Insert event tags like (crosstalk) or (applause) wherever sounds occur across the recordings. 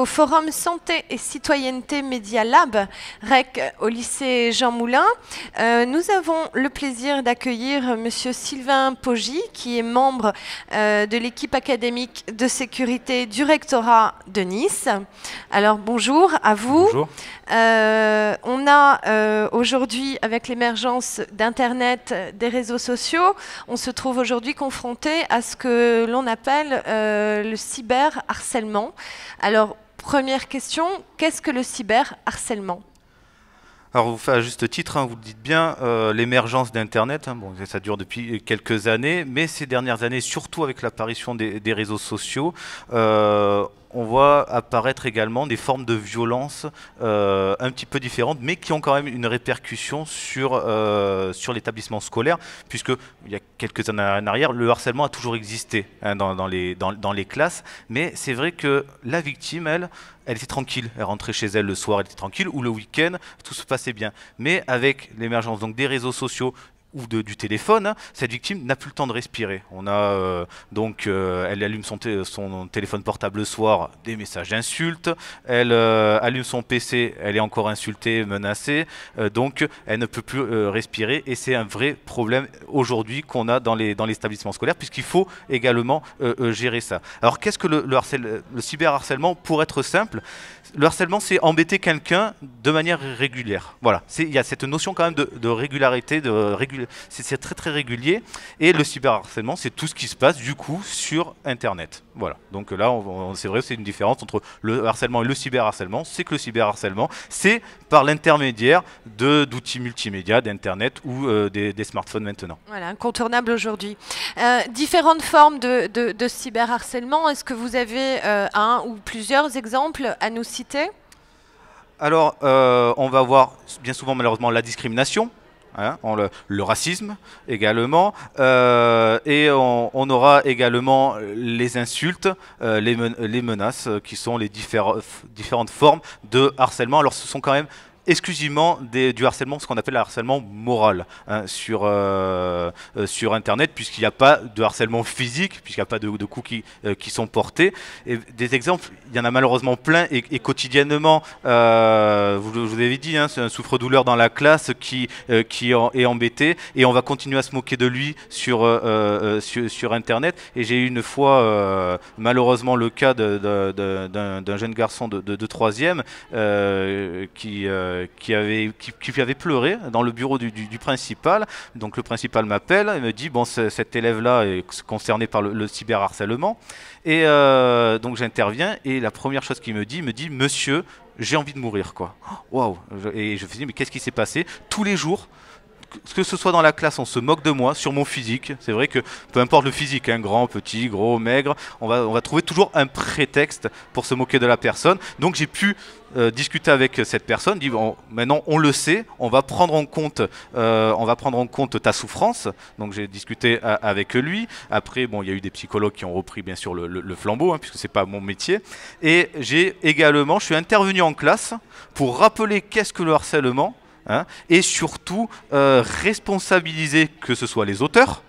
au Forum Santé et Citoyenneté Média Lab, REC, au lycée Jean Moulin. Euh, nous avons le plaisir d'accueillir Monsieur Sylvain Poggi, qui est membre euh, de l'équipe académique de sécurité du rectorat de Nice. Alors bonjour à vous. Bonjour. Euh, on a aujourd'hui, avec l'émergence d'Internet, des réseaux sociaux, on se trouve aujourd'hui confronté à ce que l'on appelle le cyberharcèlement. Alors, Première question, qu'est-ce que le cyberharcèlement alors, vous faites à juste titre, hein, vous le dites bien, euh, l'émergence d'Internet, hein, ça dure depuis quelques années, mais ces dernières années, surtout avec l'apparition des, réseaux sociaux, euh, on voit apparaître également des formes de violence euh, un petit peu différentes, mais qui ont quand même une répercussion sur, euh, sur l'établissement scolaire, puisque il y a quelques années en arrière, le harcèlement a toujours existé hein, dans, les, dans les classes, mais c'est vrai que la victime, elle, elle était tranquille, elle rentrait chez elle le soir, elle était tranquille, ou le week-end, tout se passait bien. Mais avec l'émergence donc des réseaux sociaux, ou de, du téléphone, hein, cette victime n'a plus le temps de respirer. On a euh, donc, euh, elle allume son, son, téléphone portable le soir, des messages d'insultes. Elle euh, allume son PC, elle est encore insultée, menacée. donc, elle ne peut plus respirer et c'est un vrai problème aujourd'hui qu'on a dans les dans l'établissement scolaire, puisqu'il faut également gérer ça. Alors, qu'est-ce que le, le, cyberharcèlement Pour être simple, le harcèlement, c'est embêter quelqu'un de manière régulière. Voilà, il y a cette notion quand même de, de régularité, de régularité c'est très très régulier. Et le cyberharcèlement, c'est tout ce qui se passe du coup sur Internet. Voilà. Donc là, c'est vrai, c'est une différence entre le harcèlement et le cyberharcèlement. C'est que le cyberharcèlement, c'est par l'intermédiaire de d'outils multimédia, d'Internet ou euh, des, smartphones maintenant. Voilà, incontournable aujourd'hui. Euh, différentes formes de, cyberharcèlement, est-ce que vous avez euh, un ou plusieurs exemples à nous citer alors, on va voir bien souvent malheureusement la discrimination, Hein, le, racisme également, euh, et on, aura également les insultes, euh, les, les, menaces, qui sont les différentes formes de harcèlement. Alors ce sont quand même exclusivement du harcèlement, ce qu'on appelle le harcèlement moral hein, sur, euh, euh, sur Internet, puisqu'il n'y a pas de harcèlement physique, puisqu'il n'y a pas de, coups euh, qui, sont portés. Et des exemples, il y en a malheureusement plein, et, quotidiennement, vous, vous avez dit, hein, c'est un souffre-douleur dans la classe qui, qui est embêté, et on va continuer à se moquer de lui sur, sur, Internet. Et j'ai eu une fois, malheureusement, le cas d'un jeune garçon de, de, de qui... Euh, qui, avait, qui, avait pleuré dans le bureau du, principal. Donc le principal m'appelle et me dit bon cet élève-là est concerné par le, cyberharcèlement. Et euh, donc j'interviens et la première chose qu'il me dit, il me dit monsieur, j'ai envie de mourir quoi. Waouh Et je me dis mais qu'est-ce qui s'est passé Tous les jours que ce soit dans la classe, on se moque de moi sur mon physique. C'est vrai que peu importe le physique, un hein, grand, petit, gros, maigre, on va, on va trouver toujours un prétexte pour se moquer de la personne. Donc j'ai pu euh, discuter avec cette personne, dire bon, maintenant on le sait, on va prendre en compte, euh, on va prendre en compte ta souffrance. Donc j'ai discuté euh, avec lui. Après, bon, il y a eu des psychologues qui ont repris bien sûr le, flambeau, hein, puisque c'est pas mon métier. Et j'ai également, je suis intervenu en classe pour rappeler qu'est-ce que le harcèlement hein, et surtout responsabiliser que ce soit les auteurs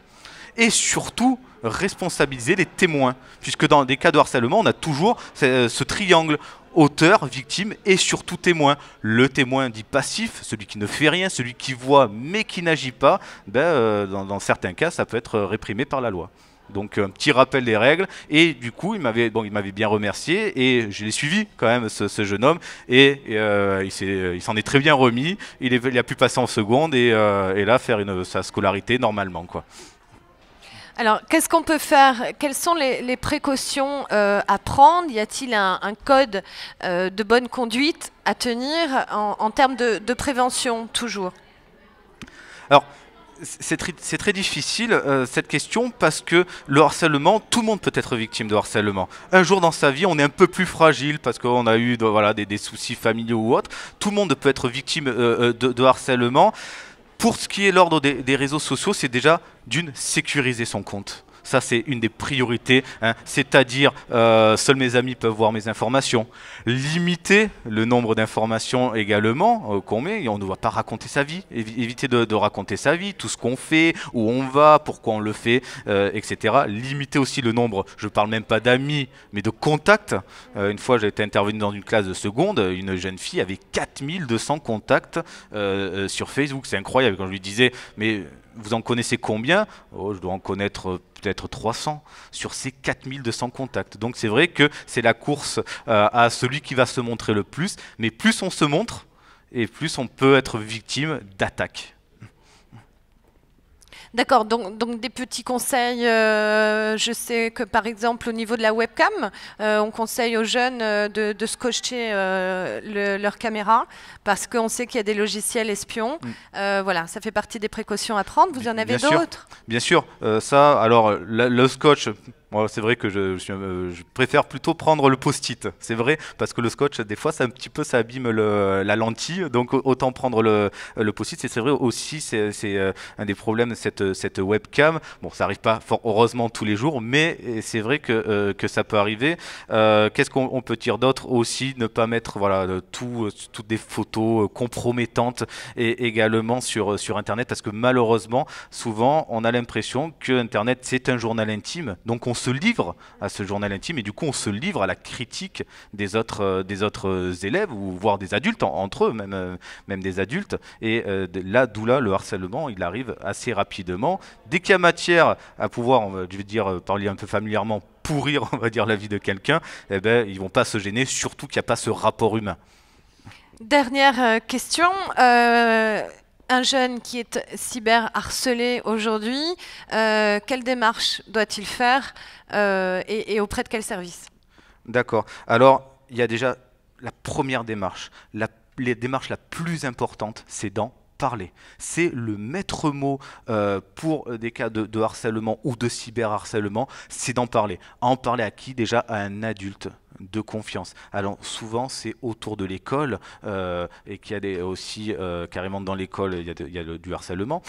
et surtout responsabiliser les témoins, puisque dans des cas de harcèlement, on a toujours ce triangle auteur, victime et surtout témoin. Le témoin dit passif, celui qui ne fait rien, celui qui voit mais qui n'agit pas, ben, euh, dans, certains cas, ça peut être euh, réprimé par la loi. Donc un petit rappel des règles et du coup il m'avait bon il m'avait bien remercié et je l'ai suivi quand même ce, jeune homme et, euh, il s'en est, très bien remis il, est, il, a pu passer en seconde et, là faire une, sa scolarité normalement quoi. Alors, qu'est-ce qu'on peut faire Quelles sont les, précautions euh, à prendre Y a-t-il un, code euh, de bonne conduite à tenir en, termes de, prévention, toujours Alors, c'est très, difficile euh, cette question parce que le harcèlement, tout le monde peut être victime de harcèlement. Un jour dans sa vie, on est un peu plus fragile parce qu'on a eu voilà, des, soucis familiaux ou autres. Tout le monde peut être victime de harcèlement. Pour ce qui est l'ordre des, réseaux sociaux, c'est déjà d'une sécuriser son compte ça c'est une des priorités, hein. c'est-à-dire euh, seuls mes amis peuvent voir mes informations. Limiter le nombre d'informations également euh, qu'on met, on ne va pas raconter sa vie, éviter de, raconter sa vie, tout ce qu'on fait, où on va, pourquoi on le fait, euh, etc. Limiter aussi le nombre, je parle même pas d'amis, mais de contacts. une fois j'ai été intervenu dans une classe de seconde, une jeune fille avait 4200 contacts sur Facebook, c'est incroyable quand je lui disais mais vous en connaissez combien oh, Je dois en connaître euh, peut-être 300 sur ces 4200 contacts. Donc c'est vrai que c'est la course euh, à celui qui va se montrer le plus, mais plus on se montre, et plus on peut être victime d'attaques. D'accord, donc, des petits conseils. Euh, je sais que par exemple au niveau de la webcam, euh, on conseille aux jeunes euh, de, scotcher leur caméra parce qu'on sait qu'il y a des logiciels espions. Mm. voilà, ça fait partie des précautions à prendre. Vous en avez d'autres Bien sûr, ça, alors le scotch moi, c'est vrai que je, euh, je, préfère plutôt prendre le post-it. C'est vrai, parce que le scotch, des fois, ça, un petit peu, ça abîme la lentille. Donc, autant prendre le, post-it. C'est vrai aussi, c'est euh, un des problèmes de cette, cette webcam. Bon, ça n'arrive pas fort heureusement tous les jours, mais euh, c'est vrai que, que ça peut arriver. Qu'est-ce qu'on peut dire d'autre aussi Ne pas mettre voilà, toutes des photos compromettantes et également sur, sur Internet, parce que malheureusement, souvent, on a l'impression que Internet, c'est un journal intime. Donc, on se livre à ce journal intime et du coup on se livre à la critique des autres, euh, des autres euh, élèves ou voire des adultes entre eux, même, euh, même des adultes. Et là, d'où là, le harcèlement, il arrive assez rapidement. Dès qu'il y a matière à pouvoir, je veux dire, parler un peu familièrement, pourrir, (laughs) on va dire, la vie de quelqu'un, et eh ben, ils vont pas se gêner, surtout qu'il n'y a pas ce rapport humain. Dernière question un jeune qui est cyberharcelé aujourd'hui, euh, quelle démarche doit-il faire euh, et, auprès de quel service D'accord. Alors, il y a déjà la première démarche. La, les démarches la plus importante, c'est dans parler. C'est le maître mot euh, pour euh, des cas de, harcèlement ou de cyberharcèlement, c'est d'en parler. en parler à qui Déjà à un adulte de confiance. Alors souvent c'est autour de l'école euh, et qu'il y a des, aussi carrément dans l'école il y a, du harcèlement,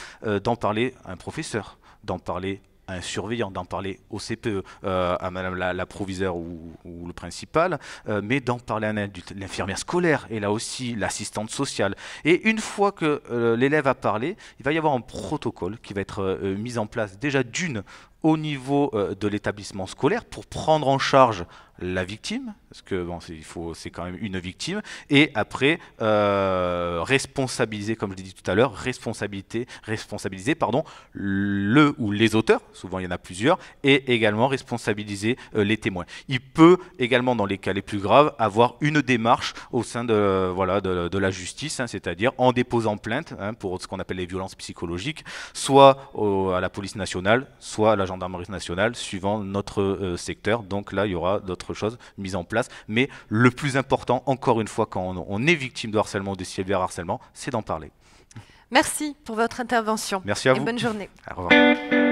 d'en parler à un professeur, d'en parler un surveillant d'en parler au CPE, euh, à madame la, proviseure ou, le principal, euh, mais d'en parler à L'infirmière scolaire et là aussi l'assistante sociale. Et une fois que euh, l'élève a parlé, il va y avoir un protocole qui va être mis en place déjà d'une au niveau euh, de l'établissement scolaire pour prendre en charge la victime, parce que bon, il faut, c'est quand même une victime, et après euh, responsabiliser, comme je l'ai dit tout à l'heure, responsabilité, responsabiliser pardon, le ou les auteurs, souvent il y en a plusieurs, et également responsabiliser euh, les témoins. Il peut également, dans les cas les plus graves, avoir une démarche au sein de, voilà, de, la justice, hein, c'est-à-dire en déposant plainte hein, pour ce qu'on appelle les violences psychologiques, soit à la police nationale, soit à l'agence gendarmerie nationale, suivant notre euh, secteur. Donc là, il y aura d'autres choses mises en place. Mais le plus important, encore une fois, quand on, est victime de harcèlement ou de cyberharcèlement, c'est d'en parler. Merci pour votre intervention. Merci à Et vous. bonne journée. Au revoir.